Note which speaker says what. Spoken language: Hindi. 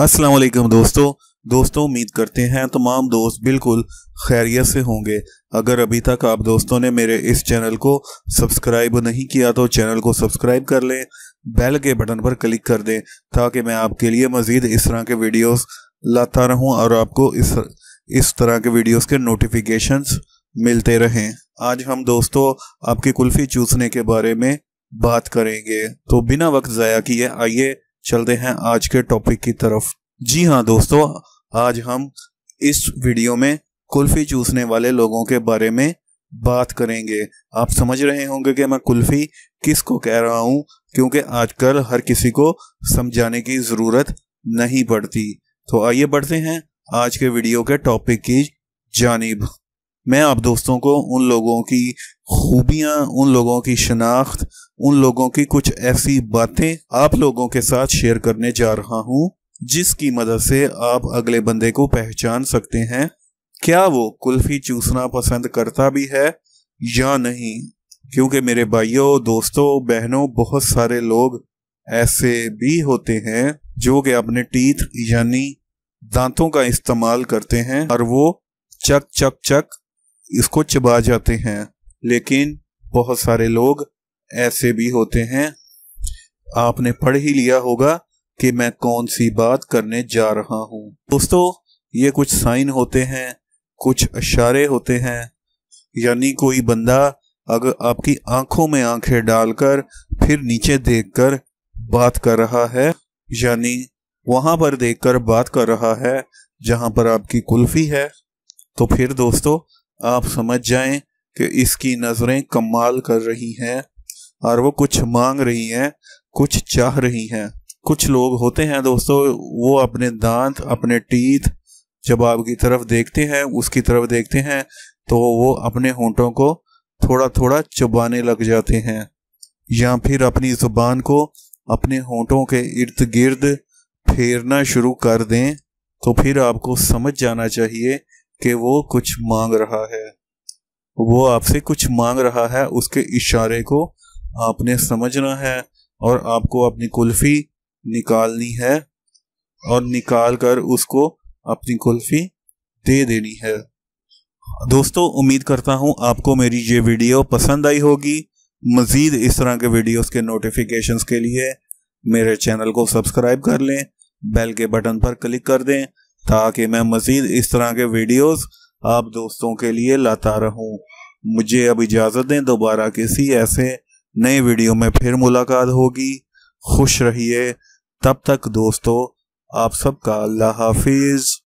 Speaker 1: अस्सलाम वालेकुम दोस्तों दोस्तों उम्मीद करते हैं तमाम दोस्त बिल्कुल खैरियत से होंगे अगर अभी तक आप दोस्तों ने मेरे इस चैनल को सब्सक्राइब नहीं किया तो चैनल को सब्सक्राइब कर लें बेल के बटन पर क्लिक कर दें ताकि मैं आपके लिए मज़ीद इस तरह के वीडियोस लाता रहूं और आपको इस इस तरह के वीडियोस के नोटिफिकेशंस मिलते रहें आज हम दोस्तों आपकी कुल्फ़ी चूसने के बारे में बात करेंगे तो बिना वक्त ज़ाया किए आइए चलते हैं आज के टॉपिक की तरफ जी हाँ दोस्तों आज हम इस वीडियो में कुल्फ़ी चूसने वाले लोगों के बारे में बात करेंगे आप समझ रहे होंगे कि मैं कुल्फ़ी किसको कह रहा हूँ क्योंकि आजकल हर किसी को समझाने की ज़रूरत नहीं पड़ती तो आइए बढ़ते हैं आज के वीडियो के टॉपिक की जानब मैं आप दोस्तों को उन लोगों की खूबियाँ उन लोगों की शनाख्त उन लोगों की कुछ ऐसी बातें आप लोगों के साथ शेयर करने जा रहा हूँ जिसकी मदद से आप अगले बंदे को पहचान सकते हैं क्या वो कुल्फी चूसना पसंद करता भी है या नहीं क्योंकि मेरे भाइयों दोस्तों बहनों बहुत सारे लोग ऐसे भी होते हैं जो कि अपने टीथ यानी दांतों का इस्तेमाल करते हैं और वो चक चक चक इसको चबा जाते हैं लेकिन बहुत सारे लोग ऐसे भी होते हैं आपने पढ़ ही लिया होगा कि मैं कौन सी बात करने जा रहा हूं दोस्तों ये कुछ साइन होते हैं कुछ इशारे होते हैं यानी कोई बंदा अगर आपकी आंखों में आंखें डालकर फिर नीचे देखकर बात कर रहा है यानी वहां पर देखकर बात कर रहा है जहां पर आपकी कुल्फी है तो फिर दोस्तों आप समझ जाएं कि इसकी नज़रें कमाल कर रही हैं और वो कुछ मांग रही हैं कुछ चाह रही हैं कुछ लोग होते हैं दोस्तों वो अपने दांत अपने टीथ जब आपकी तरफ देखते हैं उसकी तरफ देखते हैं तो वो अपने होंठों को थोड़ा थोड़ा चबाने लग जाते हैं या फिर अपनी ज़ुबान को अपने होंठों के इर्द गिर्द फेरना शुरू कर दें तो फिर आपको समझ जाना चाहिए कि वो कुछ मांग रहा है वो आपसे कुछ मांग रहा है उसके इशारे को आपने समझना है और आपको अपनी कुल्फी निकालनी है और निकाल कर उसको अपनी कुल्फी दे देनी है दोस्तों उम्मीद करता हूँ आपको मेरी ये वीडियो पसंद आई होगी मज़ीद इस तरह के वीडियोस के नोटिफिकेशंस के लिए मेरे चैनल को सब्सक्राइब कर लें बेल के बटन पर क्लिक कर दें ताकि मैं मज़ीद इस तरह के वीडियोस आप दोस्तों के लिए लाता रहूं मुझे अब इजाज़त दें दोबारा किसी ऐसे नए वीडियो में फिर मुलाकात होगी खुश रहिए तब तक दोस्तों आप सबका अल्लाह हाफिज़